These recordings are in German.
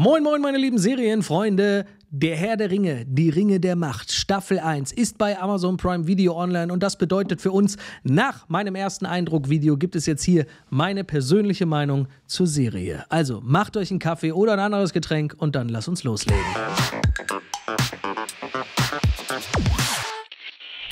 Moin, moin, meine lieben Serienfreunde. Der Herr der Ringe, die Ringe der Macht, Staffel 1 ist bei Amazon Prime Video online und das bedeutet für uns, nach meinem ersten Eindruck-Video gibt es jetzt hier meine persönliche Meinung zur Serie. Also macht euch einen Kaffee oder ein anderes Getränk und dann lasst uns loslegen.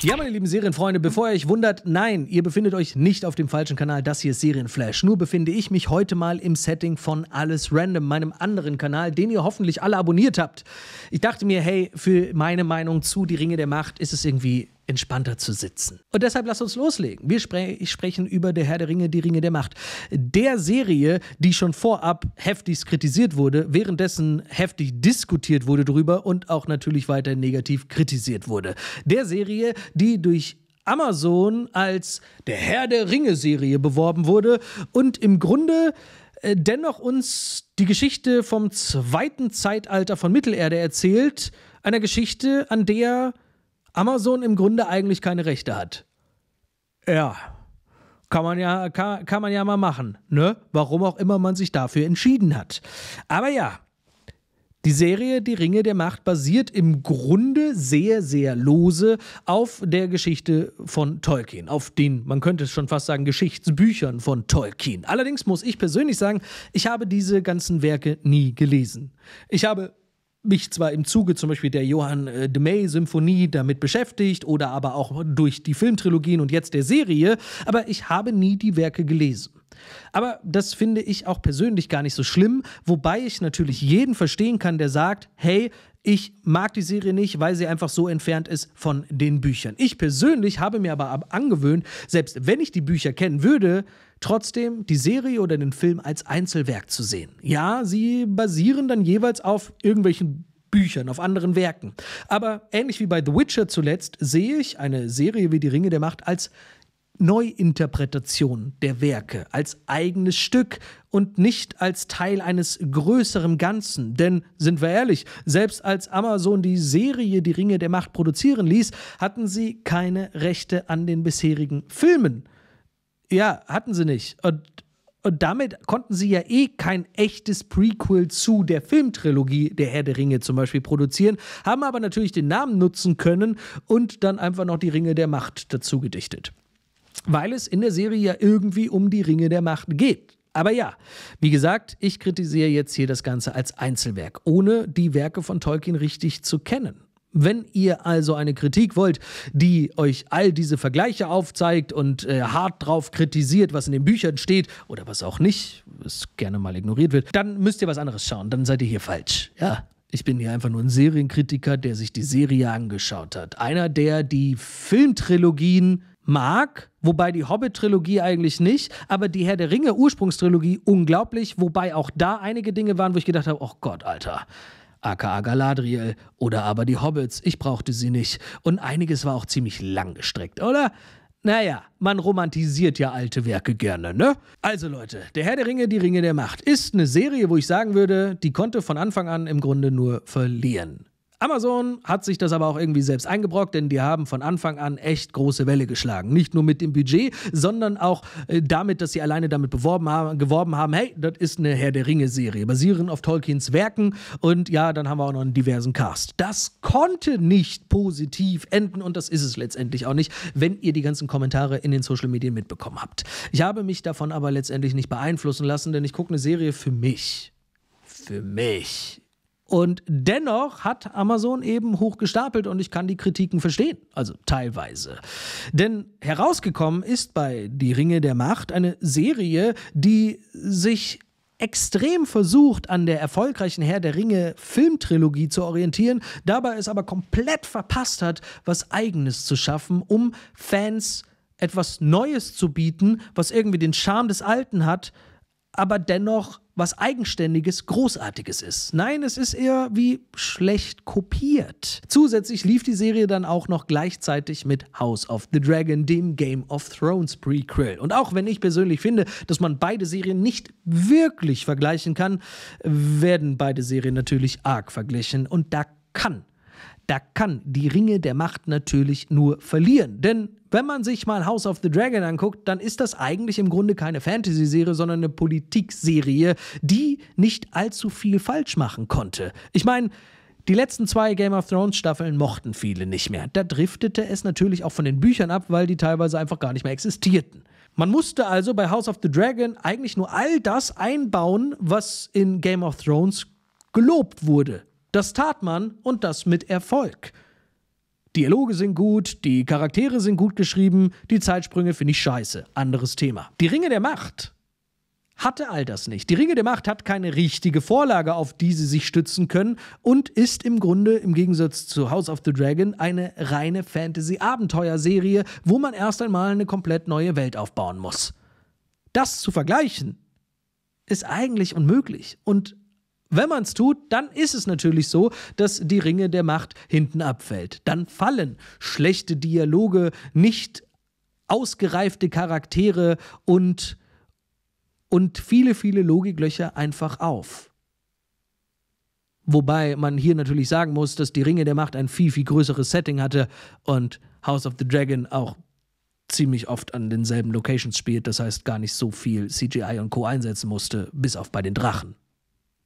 Ja, meine lieben Serienfreunde, bevor ihr euch wundert, nein, ihr befindet euch nicht auf dem falschen Kanal. Das hier ist Serienflash. Nur befinde ich mich heute mal im Setting von Alles Random, meinem anderen Kanal, den ihr hoffentlich alle abonniert habt. Ich dachte mir, hey, für meine Meinung zu Die Ringe der Macht ist es irgendwie entspannter zu sitzen. Und deshalb lasst uns loslegen. Wir spre sprechen über Der Herr der Ringe, die Ringe der Macht. Der Serie, die schon vorab heftigst kritisiert wurde, währenddessen heftig diskutiert wurde darüber und auch natürlich weiter negativ kritisiert wurde. Der Serie, die durch Amazon als Der Herr der Ringe-Serie beworben wurde und im Grunde äh, dennoch uns die Geschichte vom zweiten Zeitalter von Mittelerde erzählt, einer Geschichte, an der Amazon im Grunde eigentlich keine Rechte hat. Ja, kann man ja, kann, kann man ja mal machen, ne? Warum auch immer man sich dafür entschieden hat. Aber ja, die Serie Die Ringe der Macht basiert im Grunde sehr, sehr lose auf der Geschichte von Tolkien, auf den, man könnte es schon fast sagen, Geschichtsbüchern von Tolkien. Allerdings muss ich persönlich sagen, ich habe diese ganzen Werke nie gelesen. Ich habe mich zwar im Zuge zum Beispiel der Johann äh, de May Symphonie damit beschäftigt oder aber auch durch die Filmtrilogien und jetzt der Serie, aber ich habe nie die Werke gelesen. Aber das finde ich auch persönlich gar nicht so schlimm, wobei ich natürlich jeden verstehen kann, der sagt, hey, ich mag die Serie nicht, weil sie einfach so entfernt ist von den Büchern. Ich persönlich habe mir aber angewöhnt, selbst wenn ich die Bücher kennen würde, Trotzdem die Serie oder den Film als Einzelwerk zu sehen. Ja, sie basieren dann jeweils auf irgendwelchen Büchern, auf anderen Werken. Aber ähnlich wie bei The Witcher zuletzt sehe ich eine Serie wie Die Ringe der Macht als Neuinterpretation der Werke, als eigenes Stück und nicht als Teil eines größeren Ganzen. Denn sind wir ehrlich, selbst als Amazon die Serie Die Ringe der Macht produzieren ließ, hatten sie keine Rechte an den bisherigen Filmen. Ja, hatten sie nicht. Und, und damit konnten sie ja eh kein echtes Prequel zu der Filmtrilogie Der Herr der Ringe zum Beispiel produzieren, haben aber natürlich den Namen nutzen können und dann einfach noch die Ringe der Macht dazu gedichtet. Weil es in der Serie ja irgendwie um die Ringe der Macht geht. Aber ja, wie gesagt, ich kritisiere jetzt hier das Ganze als Einzelwerk, ohne die Werke von Tolkien richtig zu kennen. Wenn ihr also eine Kritik wollt, die euch all diese Vergleiche aufzeigt und äh, hart drauf kritisiert, was in den Büchern steht oder was auch nicht, was gerne mal ignoriert wird, dann müsst ihr was anderes schauen. Dann seid ihr hier falsch. Ja, ich bin hier einfach nur ein Serienkritiker, der sich die Serie angeschaut hat. Einer, der die Filmtrilogien mag, wobei die Hobbit-Trilogie eigentlich nicht, aber die Herr der Ringe-Ursprungstrilogie unglaublich, wobei auch da einige Dinge waren, wo ich gedacht habe, oh Gott, Alter, aka Galadriel oder aber die Hobbits, ich brauchte sie nicht und einiges war auch ziemlich langgestreckt, oder? Naja, man romantisiert ja alte Werke gerne, ne? Also Leute, Der Herr der Ringe, die Ringe der Macht ist eine Serie, wo ich sagen würde, die konnte von Anfang an im Grunde nur verlieren. Amazon hat sich das aber auch irgendwie selbst eingebrockt, denn die haben von Anfang an echt große Welle geschlagen. Nicht nur mit dem Budget, sondern auch äh, damit, dass sie alleine damit beworben haben, geworben haben, hey, das ist eine Herr der Ringe-Serie, basierend auf Tolkiens Werken. Und ja, dann haben wir auch noch einen diversen Cast. Das konnte nicht positiv enden und das ist es letztendlich auch nicht, wenn ihr die ganzen Kommentare in den Social Medien mitbekommen habt. Ich habe mich davon aber letztendlich nicht beeinflussen lassen, denn ich gucke eine Serie für mich. Für mich. Und dennoch hat Amazon eben hoch gestapelt und ich kann die Kritiken verstehen, also teilweise. Denn herausgekommen ist bei Die Ringe der Macht eine Serie, die sich extrem versucht, an der erfolgreichen Herr der Ringe Filmtrilogie zu orientieren, dabei es aber komplett verpasst hat, was eigenes zu schaffen, um Fans etwas Neues zu bieten, was irgendwie den Charme des Alten hat, aber dennoch was Eigenständiges, Großartiges ist. Nein, es ist eher wie schlecht kopiert. Zusätzlich lief die Serie dann auch noch gleichzeitig mit House of the Dragon, dem Game of Thrones Prequel. Und auch wenn ich persönlich finde, dass man beide Serien nicht wirklich vergleichen kann, werden beide Serien natürlich arg verglichen. Und da kann da kann die Ringe der Macht natürlich nur verlieren. Denn wenn man sich mal House of the Dragon anguckt, dann ist das eigentlich im Grunde keine Fantasy-Serie, sondern eine Politikserie, die nicht allzu viel falsch machen konnte. Ich meine, die letzten zwei Game of Thrones Staffeln mochten viele nicht mehr. Da driftete es natürlich auch von den Büchern ab, weil die teilweise einfach gar nicht mehr existierten. Man musste also bei House of the Dragon eigentlich nur all das einbauen, was in Game of Thrones gelobt wurde. Das tat man und das mit Erfolg. Dialoge sind gut, die Charaktere sind gut geschrieben, die Zeitsprünge finde ich scheiße. Anderes Thema. Die Ringe der Macht hatte all das nicht. Die Ringe der Macht hat keine richtige Vorlage, auf die sie sich stützen können und ist im Grunde im Gegensatz zu House of the Dragon eine reine Fantasy-Abenteuerserie, wo man erst einmal eine komplett neue Welt aufbauen muss. Das zu vergleichen ist eigentlich unmöglich und wenn man es tut, dann ist es natürlich so, dass die Ringe der Macht hinten abfällt. Dann fallen schlechte Dialoge, nicht ausgereifte Charaktere und, und viele, viele Logiklöcher einfach auf. Wobei man hier natürlich sagen muss, dass die Ringe der Macht ein viel, viel größeres Setting hatte und House of the Dragon auch ziemlich oft an denselben Locations spielt, das heißt gar nicht so viel CGI und Co einsetzen musste, bis auf bei den Drachen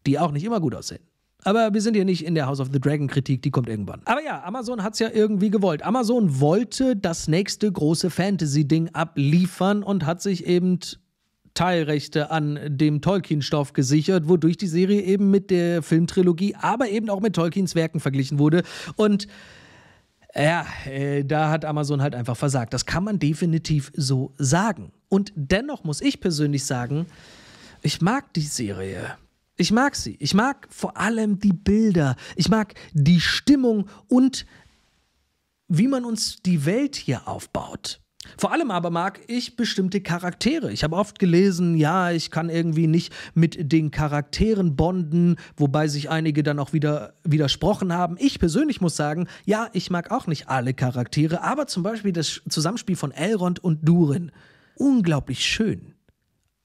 die auch nicht immer gut aussehen. Aber wir sind hier nicht in der House of the Dragon Kritik, die kommt irgendwann. Aber ja, Amazon hat es ja irgendwie gewollt. Amazon wollte das nächste große Fantasy-Ding abliefern und hat sich eben Teilrechte an dem Tolkien-Stoff gesichert, wodurch die Serie eben mit der Filmtrilogie, aber eben auch mit Tolkiens Werken verglichen wurde. Und ja, äh, da hat Amazon halt einfach versagt. Das kann man definitiv so sagen. Und dennoch muss ich persönlich sagen, ich mag die Serie. Ich mag sie. Ich mag vor allem die Bilder. Ich mag die Stimmung und wie man uns die Welt hier aufbaut. Vor allem aber mag ich bestimmte Charaktere. Ich habe oft gelesen, ja, ich kann irgendwie nicht mit den Charakteren bonden, wobei sich einige dann auch wieder widersprochen haben. Ich persönlich muss sagen, ja, ich mag auch nicht alle Charaktere, aber zum Beispiel das Zusammenspiel von Elrond und Durin. Unglaublich schön.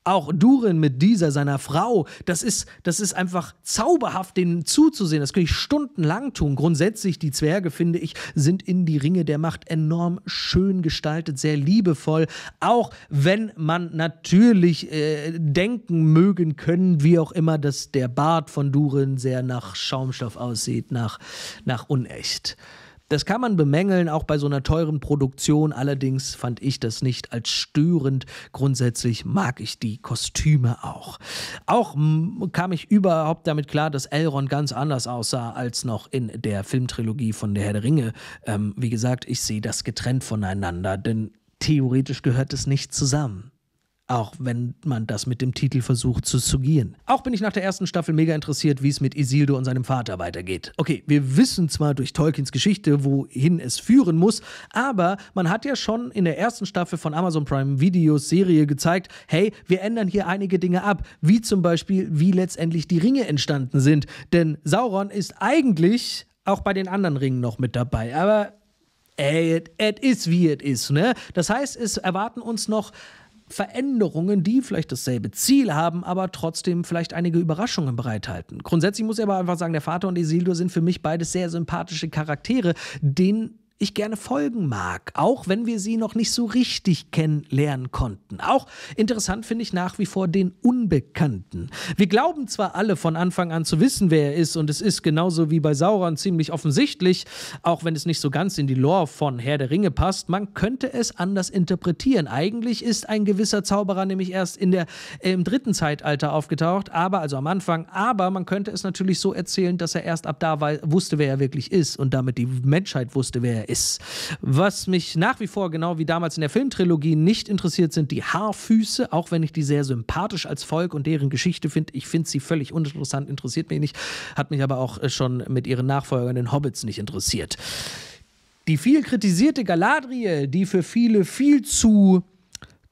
Auch Durin mit dieser, seiner Frau, das ist, das ist einfach zauberhaft, denen zuzusehen. Das könnte ich stundenlang tun. Grundsätzlich, die Zwerge, finde ich, sind in die Ringe der Macht enorm schön gestaltet, sehr liebevoll. Auch wenn man natürlich äh, denken mögen können, wie auch immer, dass der Bart von Durin sehr nach Schaumstoff aussieht, nach, nach unecht. Das kann man bemängeln, auch bei so einer teuren Produktion. Allerdings fand ich das nicht als störend. Grundsätzlich mag ich die Kostüme auch. Auch kam ich überhaupt damit klar, dass Elrond ganz anders aussah als noch in der Filmtrilogie von Der Herr der Ringe. Ähm, wie gesagt, ich sehe das getrennt voneinander, denn theoretisch gehört es nicht zusammen auch wenn man das mit dem Titel versucht zu sugieren. Auch bin ich nach der ersten Staffel mega interessiert, wie es mit Isildur und seinem Vater weitergeht. Okay, wir wissen zwar durch Tolkiens Geschichte, wohin es führen muss, aber man hat ja schon in der ersten Staffel von Amazon Prime Videos Serie gezeigt, hey, wir ändern hier einige Dinge ab, wie zum Beispiel, wie letztendlich die Ringe entstanden sind. Denn Sauron ist eigentlich auch bei den anderen Ringen noch mit dabei, aber es äh, ist wie es ist. Ne? Das heißt, es erwarten uns noch Veränderungen, die vielleicht dasselbe Ziel haben, aber trotzdem vielleicht einige Überraschungen bereithalten. Grundsätzlich muss ich aber einfach sagen, der Vater und Isildur sind für mich beides sehr sympathische Charaktere, denen ich gerne folgen mag, auch wenn wir sie noch nicht so richtig kennenlernen konnten. Auch interessant finde ich nach wie vor den Unbekannten. Wir glauben zwar alle von Anfang an zu wissen, wer er ist, und es ist genauso wie bei Sauron ziemlich offensichtlich, auch wenn es nicht so ganz in die Lore von Herr der Ringe passt, man könnte es anders interpretieren. Eigentlich ist ein gewisser Zauberer nämlich erst in der, äh, im dritten Zeitalter aufgetaucht, aber also am Anfang, aber man könnte es natürlich so erzählen, dass er erst ab da wusste, wer er wirklich ist und damit die Menschheit wusste, wer er ist. Was mich nach wie vor, genau wie damals in der Filmtrilogie, nicht interessiert, sind die Haarfüße, auch wenn ich die sehr sympathisch als Volk und deren Geschichte finde. Ich finde sie völlig uninteressant, interessiert mich nicht, hat mich aber auch äh, schon mit ihren Nachfolgern, den Hobbits, nicht interessiert. Die viel kritisierte Galadriel, die für viele viel zu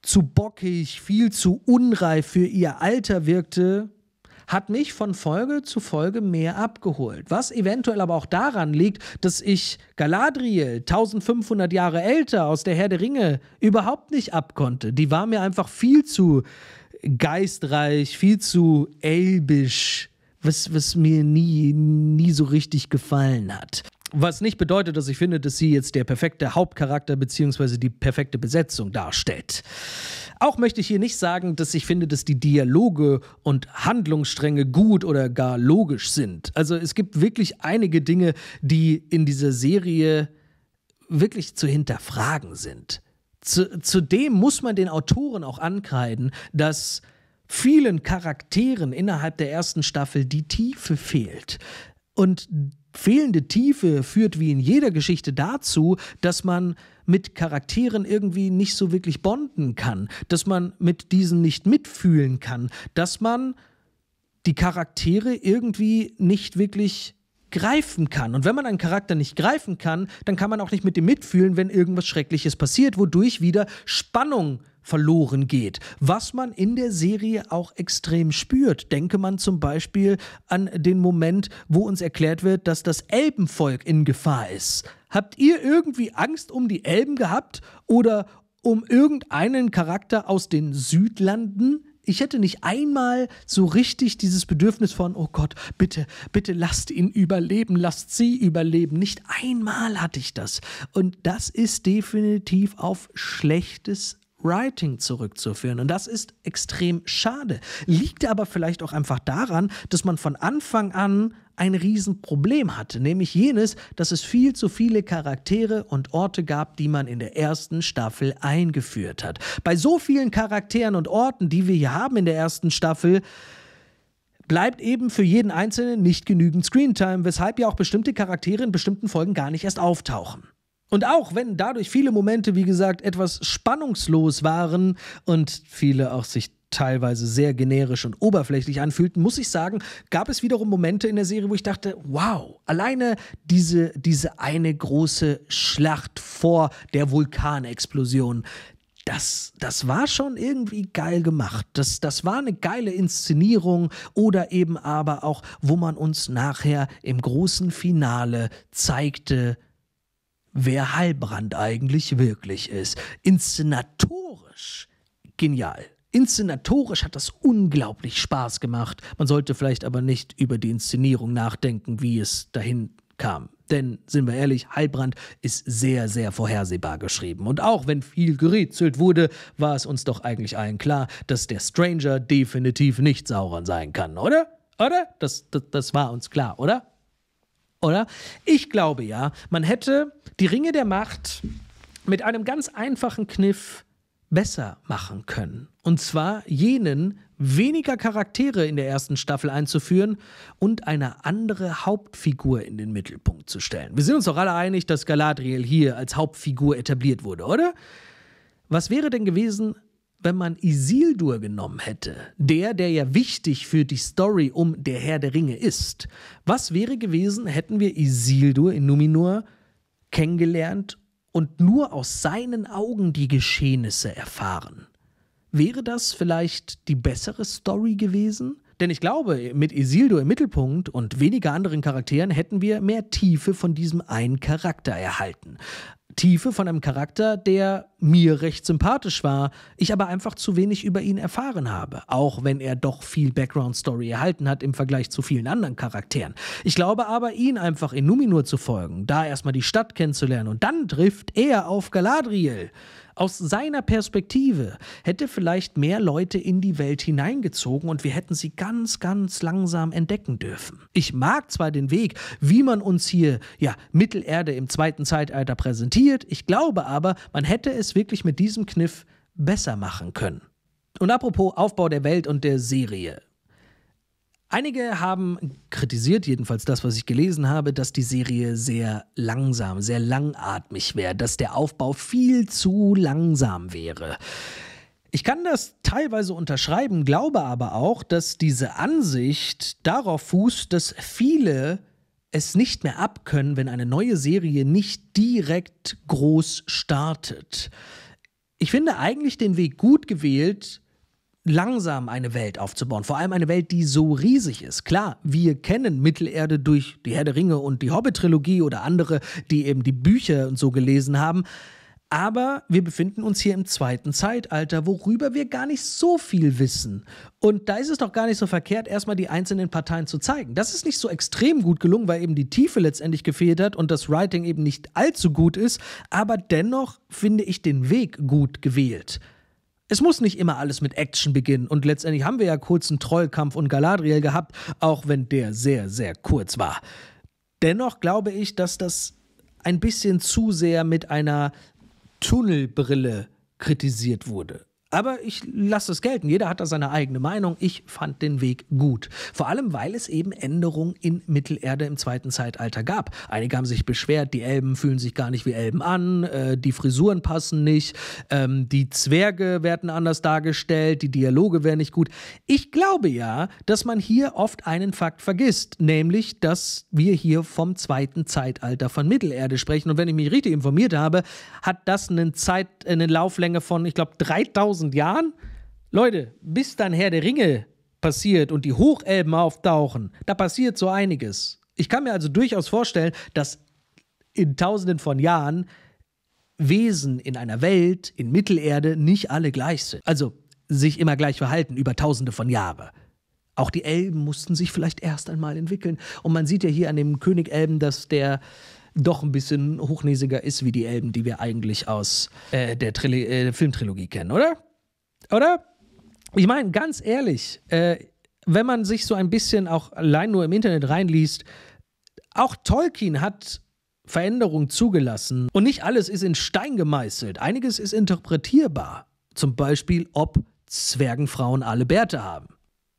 zu bockig, viel zu unreif für ihr Alter wirkte, hat mich von Folge zu Folge mehr abgeholt. Was eventuell aber auch daran liegt, dass ich Galadriel, 1500 Jahre älter, aus der Herr der Ringe, überhaupt nicht abkonnte. Die war mir einfach viel zu geistreich, viel zu elbisch. Was, was mir nie, nie so richtig gefallen hat. Was nicht bedeutet, dass ich finde, dass sie jetzt der perfekte Hauptcharakter bzw. die perfekte Besetzung darstellt. Auch möchte ich hier nicht sagen, dass ich finde, dass die Dialoge und Handlungsstränge gut oder gar logisch sind. Also es gibt wirklich einige Dinge, die in dieser Serie wirklich zu hinterfragen sind. Zu, zudem muss man den Autoren auch ankreiden, dass vielen Charakteren innerhalb der ersten Staffel die Tiefe fehlt. Und fehlende Tiefe führt wie in jeder Geschichte dazu, dass man mit Charakteren irgendwie nicht so wirklich bonden kann, dass man mit diesen nicht mitfühlen kann, dass man die Charaktere irgendwie nicht wirklich greifen kann. Und wenn man einen Charakter nicht greifen kann, dann kann man auch nicht mit dem mitfühlen, wenn irgendwas Schreckliches passiert, wodurch wieder Spannung verloren geht. Was man in der Serie auch extrem spürt. Denke man zum Beispiel an den Moment, wo uns erklärt wird, dass das Elbenvolk in Gefahr ist. Habt ihr irgendwie Angst um die Elben gehabt oder um irgendeinen Charakter aus den Südlanden? ich hätte nicht einmal so richtig dieses Bedürfnis von, oh Gott, bitte, bitte lasst ihn überleben, lasst sie überleben. Nicht einmal hatte ich das. Und das ist definitiv auf schlechtes Writing zurückzuführen. Und das ist extrem schade. Liegt aber vielleicht auch einfach daran, dass man von Anfang an ein Riesenproblem hatte, nämlich jenes, dass es viel zu viele Charaktere und Orte gab, die man in der ersten Staffel eingeführt hat. Bei so vielen Charakteren und Orten, die wir hier haben in der ersten Staffel, bleibt eben für jeden Einzelnen nicht genügend Screentime, weshalb ja auch bestimmte Charaktere in bestimmten Folgen gar nicht erst auftauchen. Und auch wenn dadurch viele Momente, wie gesagt, etwas spannungslos waren und viele auch sich teilweise sehr generisch und oberflächlich anfühlten, muss ich sagen, gab es wiederum Momente in der Serie, wo ich dachte, wow, alleine diese, diese eine große Schlacht vor der Vulkanexplosion, das, das war schon irgendwie geil gemacht. Das, das war eine geile Inszenierung oder eben aber auch, wo man uns nachher im großen Finale zeigte, wer Heilbrand eigentlich wirklich ist. Inszenatorisch genial. Inszenatorisch hat das unglaublich Spaß gemacht. Man sollte vielleicht aber nicht über die Inszenierung nachdenken, wie es dahin kam. Denn, sind wir ehrlich, Heilbrand ist sehr, sehr vorhersehbar geschrieben. Und auch wenn viel gerätselt wurde, war es uns doch eigentlich allen klar, dass der Stranger definitiv nicht Sauron sein kann, oder? Oder? Das, das, das war uns klar, oder? oder? Ich glaube ja, man hätte die Ringe der Macht mit einem ganz einfachen Kniff besser machen können. Und zwar jenen, weniger Charaktere in der ersten Staffel einzuführen und eine andere Hauptfigur in den Mittelpunkt zu stellen. Wir sind uns doch alle einig, dass Galadriel hier als Hauptfigur etabliert wurde, oder? Was wäre denn gewesen, wenn man Isildur genommen hätte, der, der ja wichtig für die Story um der Herr der Ringe ist, was wäre gewesen, hätten wir Isildur in Numinor kennengelernt und nur aus seinen Augen die Geschehnisse erfahren? Wäre das vielleicht die bessere Story gewesen? Denn ich glaube, mit Isildur im Mittelpunkt und weniger anderen Charakteren hätten wir mehr Tiefe von diesem einen Charakter erhalten. Tiefe von einem Charakter, der mir recht sympathisch war, ich aber einfach zu wenig über ihn erfahren habe, auch wenn er doch viel Background-Story erhalten hat im Vergleich zu vielen anderen Charakteren. Ich glaube aber, ihn einfach in Numinur zu folgen, da erstmal die Stadt kennenzulernen und dann trifft er auf Galadriel, aus seiner Perspektive hätte vielleicht mehr Leute in die Welt hineingezogen und wir hätten sie ganz, ganz langsam entdecken dürfen. Ich mag zwar den Weg, wie man uns hier, ja, Mittelerde im zweiten Zeitalter präsentiert, ich glaube aber, man hätte es wirklich mit diesem Kniff besser machen können. Und apropos Aufbau der Welt und der Serie. Einige haben kritisiert, jedenfalls das, was ich gelesen habe, dass die Serie sehr langsam, sehr langatmig wäre, dass der Aufbau viel zu langsam wäre. Ich kann das teilweise unterschreiben, glaube aber auch, dass diese Ansicht darauf fußt, dass viele es nicht mehr abkönnen, wenn eine neue Serie nicht direkt groß startet. Ich finde eigentlich den Weg gut gewählt, langsam eine Welt aufzubauen. Vor allem eine Welt, die so riesig ist. Klar, wir kennen Mittelerde durch die Herr der Ringe und die Hobbit-Trilogie oder andere, die eben die Bücher und so gelesen haben. Aber wir befinden uns hier im zweiten Zeitalter, worüber wir gar nicht so viel wissen. Und da ist es doch gar nicht so verkehrt, erstmal die einzelnen Parteien zu zeigen. Das ist nicht so extrem gut gelungen, weil eben die Tiefe letztendlich gefehlt hat und das Writing eben nicht allzu gut ist. Aber dennoch finde ich den Weg gut gewählt es muss nicht immer alles mit Action beginnen. Und letztendlich haben wir ja kurzen Trollkampf und Galadriel gehabt, auch wenn der sehr, sehr kurz war. Dennoch glaube ich, dass das ein bisschen zu sehr mit einer Tunnelbrille kritisiert wurde. Aber ich lasse es gelten. Jeder hat da seine eigene Meinung. Ich fand den Weg gut. Vor allem, weil es eben Änderungen in Mittelerde im zweiten Zeitalter gab. Einige haben sich beschwert, die Elben fühlen sich gar nicht wie Elben an, äh, die Frisuren passen nicht, ähm, die Zwerge werden anders dargestellt, die Dialoge wären nicht gut. Ich glaube ja, dass man hier oft einen Fakt vergisst, nämlich, dass wir hier vom zweiten Zeitalter von Mittelerde sprechen. Und wenn ich mich richtig informiert habe, hat das einen Zeit, eine Lauflänge von, ich glaube, 3000 2000 Jahren? Leute, bis dann Herr der Ringe passiert und die Hochelben auftauchen, da passiert so einiges. Ich kann mir also durchaus vorstellen, dass in tausenden von Jahren Wesen in einer Welt, in Mittelerde, nicht alle gleich sind. Also sich immer gleich verhalten über tausende von Jahren. Auch die Elben mussten sich vielleicht erst einmal entwickeln. Und man sieht ja hier an dem König Elben, dass der doch ein bisschen hochnäsiger ist wie die Elben, die wir eigentlich aus äh, der Tril äh, Filmtrilogie kennen, oder? Oder? Ich meine, ganz ehrlich, äh, wenn man sich so ein bisschen auch allein nur im Internet reinliest, auch Tolkien hat Veränderung zugelassen. Und nicht alles ist in Stein gemeißelt. Einiges ist interpretierbar. Zum Beispiel, ob Zwergenfrauen alle Bärte haben.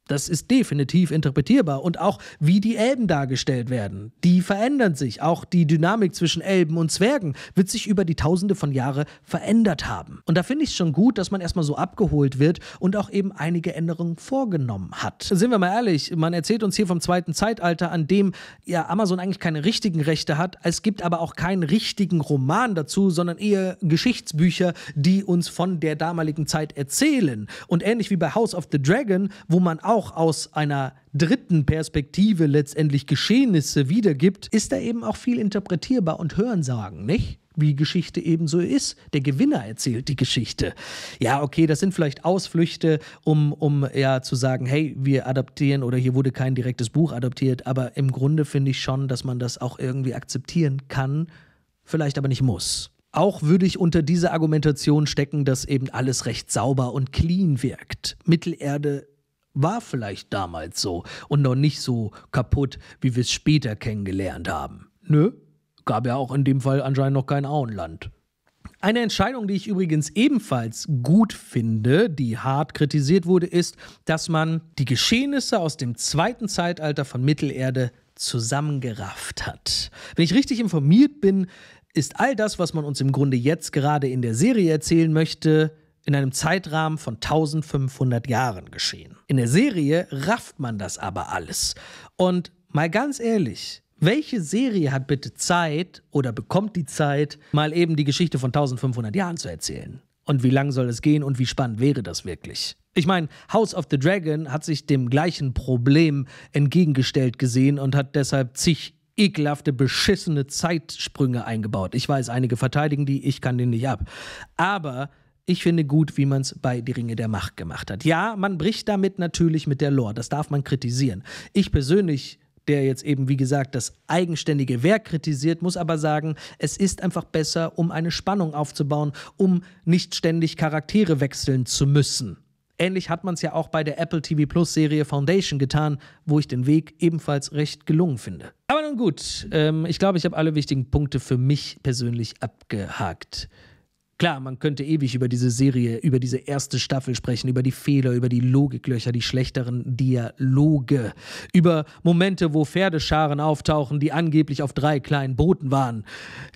Das ist definitiv interpretierbar. Und auch wie die Elben dargestellt werden, die verändern sich. Auch die Dynamik zwischen Elben und Zwergen wird sich über die Tausende von Jahren verändert haben. Und da finde ich es schon gut, dass man erstmal so abgeholt wird und auch eben einige Änderungen vorgenommen hat. Sind wir mal ehrlich, man erzählt uns hier vom zweiten Zeitalter, an dem ja Amazon eigentlich keine richtigen Rechte hat. Es gibt aber auch keinen richtigen Roman dazu, sondern eher Geschichtsbücher, die uns von der damaligen Zeit erzählen. Und ähnlich wie bei House of the Dragon, wo man auch auch aus einer dritten Perspektive letztendlich Geschehnisse wiedergibt, ist da eben auch viel interpretierbar und Hörensagen, nicht? wie Geschichte eben so ist. Der Gewinner erzählt die Geschichte. Ja, okay, das sind vielleicht Ausflüchte, um, um ja zu sagen, hey, wir adaptieren oder hier wurde kein direktes Buch adaptiert, aber im Grunde finde ich schon, dass man das auch irgendwie akzeptieren kann, vielleicht aber nicht muss. Auch würde ich unter diese Argumentation stecken, dass eben alles recht sauber und clean wirkt. Mittelerde war vielleicht damals so und noch nicht so kaputt, wie wir es später kennengelernt haben. Nö, gab ja auch in dem Fall anscheinend noch kein Auenland. Eine Entscheidung, die ich übrigens ebenfalls gut finde, die hart kritisiert wurde, ist, dass man die Geschehnisse aus dem zweiten Zeitalter von Mittelerde zusammengerafft hat. Wenn ich richtig informiert bin, ist all das, was man uns im Grunde jetzt gerade in der Serie erzählen möchte, in einem Zeitrahmen von 1500 Jahren geschehen. In der Serie rafft man das aber alles. Und mal ganz ehrlich, welche Serie hat bitte Zeit oder bekommt die Zeit, mal eben die Geschichte von 1500 Jahren zu erzählen? Und wie lang soll es gehen und wie spannend wäre das wirklich? Ich meine, House of the Dragon hat sich dem gleichen Problem entgegengestellt gesehen und hat deshalb zig ekelhafte, beschissene Zeitsprünge eingebaut. Ich weiß, einige verteidigen die, ich kann den nicht ab. Aber ich finde gut, wie man es bei Die Ringe der Macht gemacht hat. Ja, man bricht damit natürlich mit der Lore, das darf man kritisieren. Ich persönlich der jetzt eben, wie gesagt, das eigenständige Werk kritisiert, muss aber sagen, es ist einfach besser, um eine Spannung aufzubauen, um nicht ständig Charaktere wechseln zu müssen. Ähnlich hat man es ja auch bei der Apple TV Plus Serie Foundation getan, wo ich den Weg ebenfalls recht gelungen finde. Aber nun gut, ähm, ich glaube, ich habe alle wichtigen Punkte für mich persönlich abgehakt. Klar, man könnte ewig über diese Serie, über diese erste Staffel sprechen, über die Fehler, über die Logiklöcher, die schlechteren Dialoge, über Momente, wo Pferdescharen auftauchen, die angeblich auf drei kleinen Booten waren.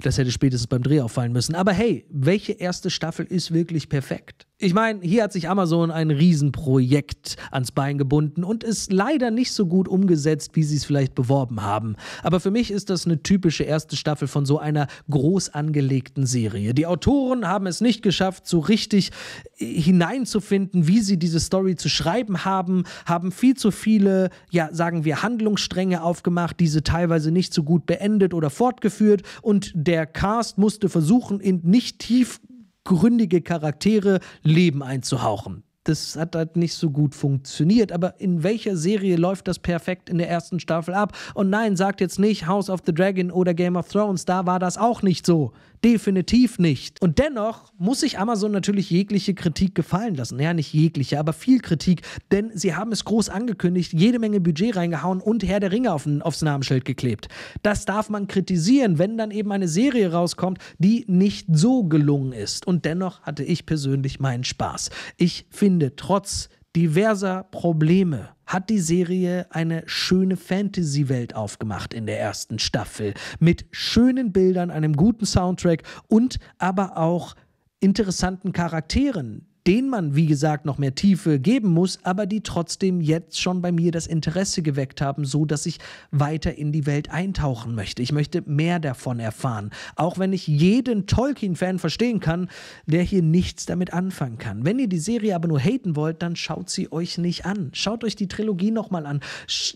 Das hätte spätestens beim Dreh auffallen müssen. Aber hey, welche erste Staffel ist wirklich perfekt? Ich meine, hier hat sich Amazon ein Riesenprojekt ans Bein gebunden und ist leider nicht so gut umgesetzt, wie sie es vielleicht beworben haben. Aber für mich ist das eine typische erste Staffel von so einer groß angelegten Serie. Die Autoren haben es nicht geschafft, so richtig äh, hineinzufinden, wie sie diese Story zu schreiben haben, haben viel zu viele, ja, sagen wir, Handlungsstränge aufgemacht, diese teilweise nicht so gut beendet oder fortgeführt und der Cast musste versuchen, in nicht tiefgründige Charaktere Leben einzuhauchen das hat halt nicht so gut funktioniert. Aber in welcher Serie läuft das perfekt in der ersten Staffel ab? Und nein, sagt jetzt nicht House of the Dragon oder Game of Thrones, da war das auch nicht so. Definitiv nicht. Und dennoch muss sich Amazon natürlich jegliche Kritik gefallen lassen. Ja, nicht jegliche, aber viel Kritik, denn sie haben es groß angekündigt, jede Menge Budget reingehauen und Herr der Ringe auf aufs Namensschild geklebt. Das darf man kritisieren, wenn dann eben eine Serie rauskommt, die nicht so gelungen ist. Und dennoch hatte ich persönlich meinen Spaß. Ich finde, trotz diverser Probleme hat die Serie eine schöne Fantasy-Welt aufgemacht in der ersten Staffel. Mit schönen Bildern, einem guten Soundtrack und aber auch interessanten Charakteren, den man, wie gesagt, noch mehr Tiefe geben muss, aber die trotzdem jetzt schon bei mir das Interesse geweckt haben, so dass ich weiter in die Welt eintauchen möchte. Ich möchte mehr davon erfahren. Auch wenn ich jeden Tolkien-Fan verstehen kann, der hier nichts damit anfangen kann. Wenn ihr die Serie aber nur haten wollt, dann schaut sie euch nicht an. Schaut euch die Trilogie nochmal an.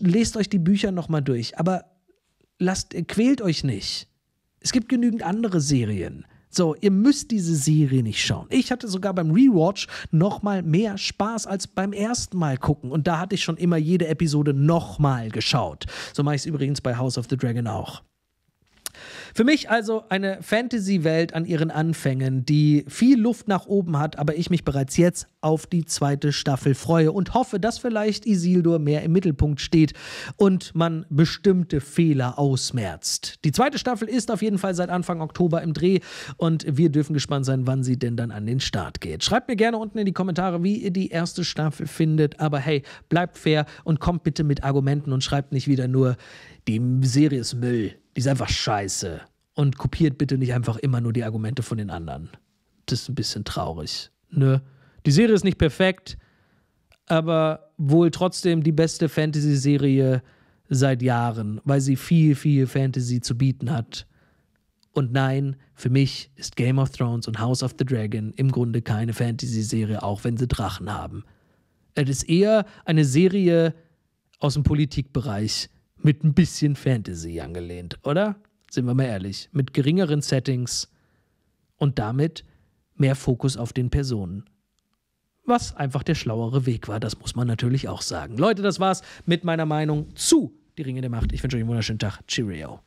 Lest euch die Bücher nochmal durch. Aber lasst, quält euch nicht. Es gibt genügend andere Serien. So, ihr müsst diese Serie nicht schauen. Ich hatte sogar beim Rewatch nochmal mehr Spaß als beim ersten Mal gucken. Und da hatte ich schon immer jede Episode nochmal geschaut. So mache ich es übrigens bei House of the Dragon auch. Für mich also eine Fantasy-Welt an ihren Anfängen, die viel Luft nach oben hat, aber ich mich bereits jetzt auf die zweite Staffel freue und hoffe, dass vielleicht Isildur mehr im Mittelpunkt steht und man bestimmte Fehler ausmerzt. Die zweite Staffel ist auf jeden Fall seit Anfang Oktober im Dreh und wir dürfen gespannt sein, wann sie denn dann an den Start geht. Schreibt mir gerne unten in die Kommentare, wie ihr die erste Staffel findet, aber hey, bleibt fair und kommt bitte mit Argumenten und schreibt nicht wieder nur, die Serie ist Müll die ist einfach scheiße. Und kopiert bitte nicht einfach immer nur die Argumente von den anderen. Das ist ein bisschen traurig. Ne? Die Serie ist nicht perfekt, aber wohl trotzdem die beste Fantasy-Serie seit Jahren, weil sie viel, viel Fantasy zu bieten hat. Und nein, für mich ist Game of Thrones und House of the Dragon im Grunde keine Fantasy-Serie, auch wenn sie Drachen haben. Es ist eher eine Serie aus dem Politikbereich, mit ein bisschen Fantasy angelehnt, oder? Sind wir mal ehrlich, mit geringeren Settings und damit mehr Fokus auf den Personen. Was einfach der schlauere Weg war, das muss man natürlich auch sagen. Leute, das war's mit meiner Meinung zu Die Ringe der Macht. Ich wünsche euch einen wunderschönen Tag. Cheerio.